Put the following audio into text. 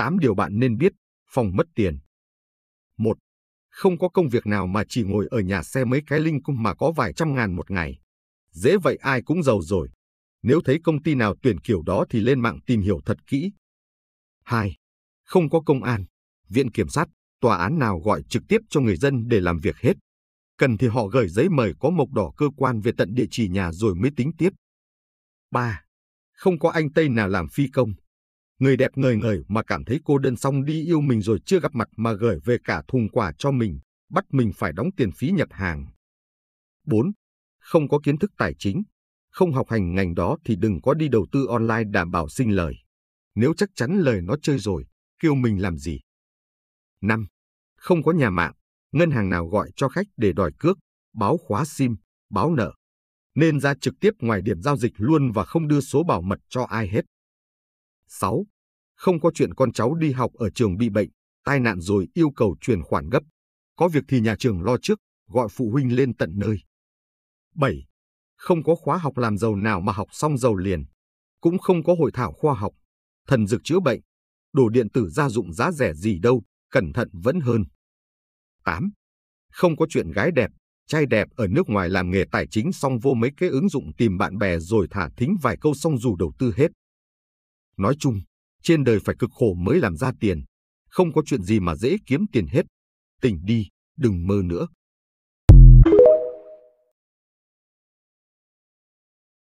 8 điều bạn nên biết, phòng mất tiền. 1. Không có công việc nào mà chỉ ngồi ở nhà xe mấy cái linh mà có vài trăm ngàn một ngày. Dễ vậy ai cũng giàu rồi. Nếu thấy công ty nào tuyển kiểu đó thì lên mạng tìm hiểu thật kỹ. 2. Không có công an, viện kiểm sát, tòa án nào gọi trực tiếp cho người dân để làm việc hết. Cần thì họ gửi giấy mời có mộc đỏ cơ quan về tận địa chỉ nhà rồi mới tính tiếp. 3. Không có anh Tây nào làm phi công, người đẹp ngời ngời mà cảm thấy cô đơn xong đi yêu mình rồi chưa gặp mặt mà gửi về cả thùng quà cho mình, bắt mình phải đóng tiền phí nhập hàng. 4. Không có kiến thức tài chính, không học hành ngành đó thì đừng có đi đầu tư online đảm bảo sinh lời. Nếu chắc chắn lời nó chơi rồi, kêu mình làm gì? 5. Không có nhà mạng, ngân hàng nào gọi cho khách để đòi cước, báo khóa SIM, báo nợ. Nên ra trực tiếp ngoài điểm giao dịch luôn và không đưa số bảo mật cho ai hết. 6. Không có chuyện con cháu đi học ở trường bị bệnh, tai nạn rồi yêu cầu chuyển khoản gấp. Có việc thì nhà trường lo trước, gọi phụ huynh lên tận nơi. 7. Không có khóa học làm giàu nào mà học xong giàu liền. Cũng không có hội thảo khoa học, thần dược chữa bệnh, đồ điện tử gia dụng giá rẻ gì đâu, cẩn thận vẫn hơn. 8. Không có chuyện gái đẹp, trai đẹp ở nước ngoài làm nghề tài chính xong vô mấy cái ứng dụng tìm bạn bè rồi thả thính vài câu xong dù đầu tư hết. Nói chung, trên đời phải cực khổ mới làm ra tiền, không có chuyện gì mà dễ kiếm tiền hết. Tỉnh đi, đừng mơ nữa.